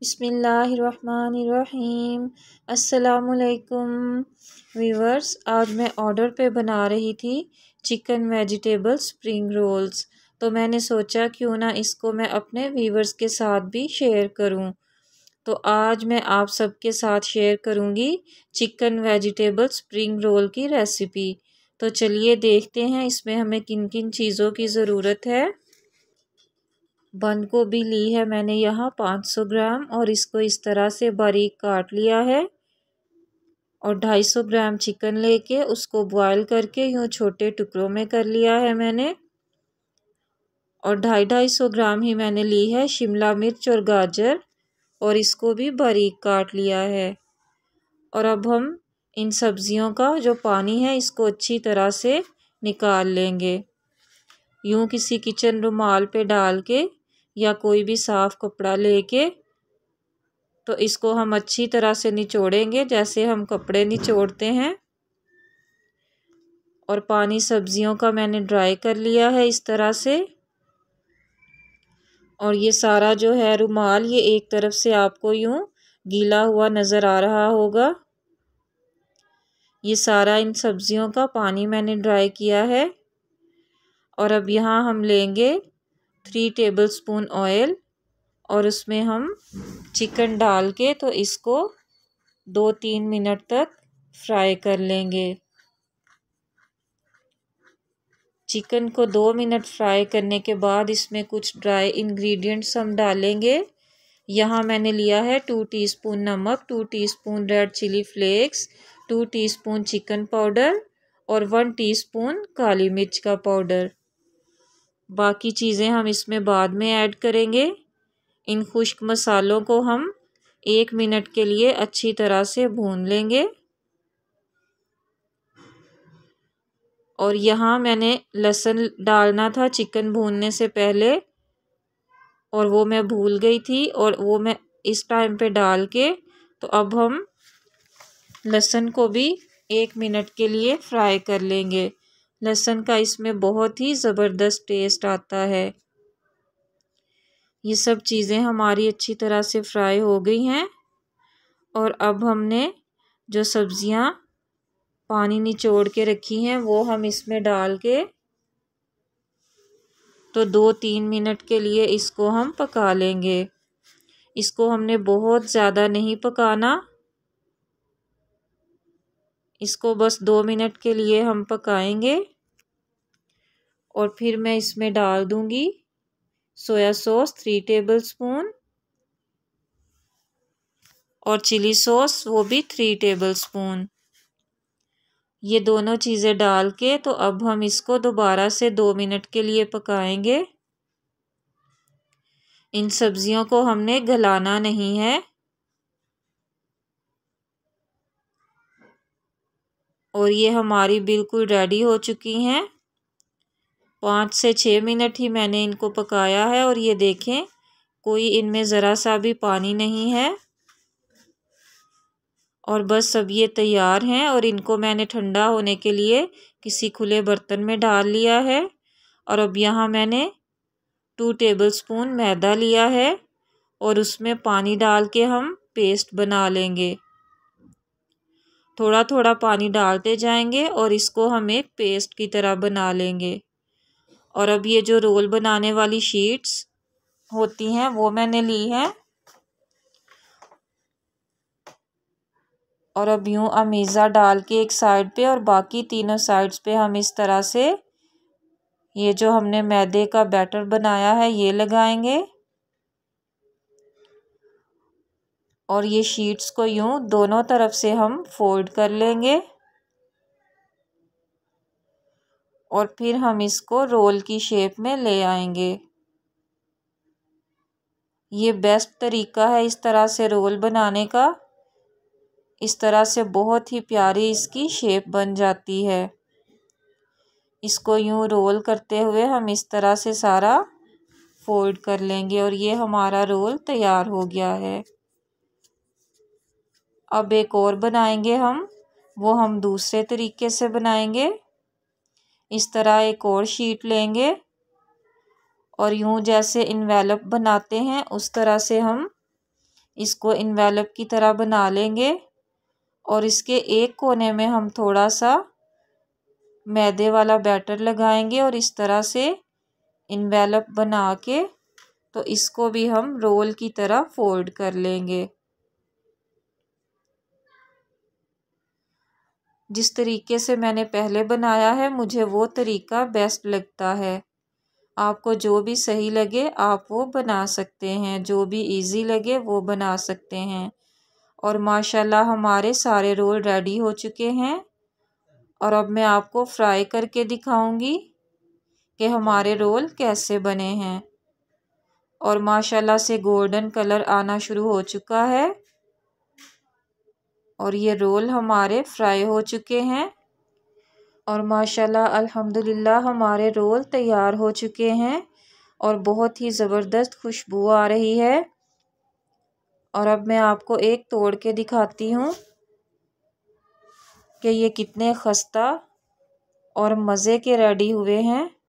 बिसमीम् असलकुम वीवर्स आज मैं ऑर्डर पे बना रही थी चिकन वेजिटेबल स्प्रिंग रोल्स तो मैंने सोचा क्यों ना इसको मैं अपने वीवर्स के साथ भी शेयर करूं तो आज मैं आप सबके साथ शेयर करूंगी चिकन वेजिटेबल स्प्रिंग रोल की रेसिपी तो चलिए देखते हैं इसमें हमें किन किन चीज़ों की ज़रूरत है बंद भी ली है मैंने यहाँ 500 ग्राम और इसको इस तरह से बारीक काट लिया है और 250 ग्राम चिकन लेके उसको बॉयल करके यूँ छोटे टुकड़ों में कर लिया है मैंने और ढाई ढाई सौ ग्राम ही मैंने ली है शिमला मिर्च और गाजर और इसको भी बारीक काट लिया है और अब हम इन सब्ज़ियों का जो पानी है इसको अच्छी तरह से निकाल लेंगे यूँ किसी किचन रुमाल पे डाल के या कोई भी साफ़ कपड़ा लेके तो इसको हम अच्छी तरह से निचोड़ेंगे जैसे हम कपड़े निचोड़ते हैं और पानी सब्जियों का मैंने ड्राई कर लिया है इस तरह से और ये सारा जो है रुमाल ये एक तरफ से आपको यूँ गीला हुआ नज़र आ रहा होगा ये सारा इन सब्जियों का पानी मैंने ड्राई किया है और अब यहाँ हम लेंगे थ्री टेबल स्पून ऑयल और उसमें हम चिकन डाल के तो इसको दो तीन मिनट तक फ्राई कर लेंगे चिकन को दो मिनट फ्राई करने के बाद इसमें कुछ ड्राई इंग्रेडिएंट्स हम डालेंगे यहाँ मैंने लिया है टू टीस्पून नमक two teaspoon red chilli flakes two teaspoon chicken powder और वन टीस्पून काली मिर्च का पाउडर बाकी चीज़ें हम इसमें बाद में ऐड करेंगे इन खुश्क मसालों को हम एक मिनट के लिए अच्छी तरह से भून लेंगे और यहाँ मैंने लहसुन डालना था चिकन भूनने से पहले और वो मैं भूल गई थी और वो मैं इस टाइम पे डाल के तो अब हम लहसुन को भी एक मिनट के लिए फ्राई कर लेंगे लहसुन का इसमें बहुत ही ज़बरदस्त टेस्ट आता है ये सब चीज़ें हमारी अच्छी तरह से फ्राई हो गई हैं और अब हमने जो सब्ज़ियाँ पानी निचोड़ के रखी हैं वो हम इसमें डाल के तो दो तीन मिनट के लिए इसको हम पका लेंगे इसको हमने बहुत ज़्यादा नहीं पकाना इसको बस दो मिनट के लिए हम पकाएंगे और फिर मैं इसमें डाल दूंगी soya sauce three tablespoon और चिली सॉस वो भी थ्री टेबल स्पून ये दोनों चीज़ें डाल के तो अब हम इसको दोबारा से दो मिनट के लिए पकाएंगे इन सब्ज़ियों को हमने गलाना नहीं है और ये हमारी बिल्कुल रेडी हो चुकी हैं पाँच से छः मिनट ही मैंने इनको पकाया है और ये देखें कोई इनमें ज़रा सा भी पानी नहीं है और बस अब ये तैयार हैं और इनको मैंने ठंडा होने के लिए किसी खुले बर्तन में डाल लिया है और अब यहाँ मैंने टू टेबलस्पून मैदा लिया है और उसमें पानी डाल के हम पेस्ट बना लेंगे थोड़ा थोड़ा पानी डालते जाएंगे और इसको हम एक पेस्ट की तरह बना लेंगे और अब ये जो रोल बनाने वाली शीट्स होती हैं वो मैंने ली है और अब यूँ अमीज़ा डाल के एक साइड पे और बाकी तीनों साइड्स पे हम इस तरह से ये जो हमने मैदे का बैटर बनाया है ये लगाएंगे और ये शीट्स को यूँ दोनों तरफ से हम फोल्ड कर लेंगे और फिर हम इसको रोल की शेप में ले आएंगे ये बेस्ट तरीका है इस तरह से रोल बनाने का इस तरह से बहुत ही प्यारी इसकी शेप बन जाती है इसको यूँ रोल करते हुए हम इस तरह से सारा फोल्ड कर लेंगे और ये हमारा रोल तैयार हो गया है अब एक और बनाएंगे हम वो हम दूसरे तरीके से बनाएंगे इस तरह एक और शीट लेंगे और यूँ जैसे इन्वेलप बनाते हैं उस तरह से हम इसको इन्वेलप की तरह बना लेंगे और इसके एक कोने में हम थोड़ा सा मैदे वाला बैटर लगाएंगे और इस तरह से इन्वेलप बना के तो इसको भी हम रोल की तरह फोल्ड कर लेंगे जिस तरीके से मैंने पहले बनाया है मुझे वो तरीका बेस्ट लगता है आपको जो भी सही लगे आप वो बना सकते हैं जो भी इजी लगे वो बना सकते हैं और माशाल्लाह हमारे सारे रोल रेडी हो चुके हैं और अब मैं आपको फ्राई करके दिखाऊंगी कि हमारे रोल कैसे बने हैं और माशाल्लाह से गोल्डन कलर आना शुरू हो चुका है और ये रोल हमारे फ्राई हो चुके हैं और माशाल्लाह अल्हम्दुलिल्लाह हमारे रोल तैयार हो चुके हैं और बहुत ही ज़बरदस्त खुशबू आ रही है और अब मैं आपको एक तोड़ के दिखाती हूँ कि ये कितने खस्ता और मज़े के रेडी हुए हैं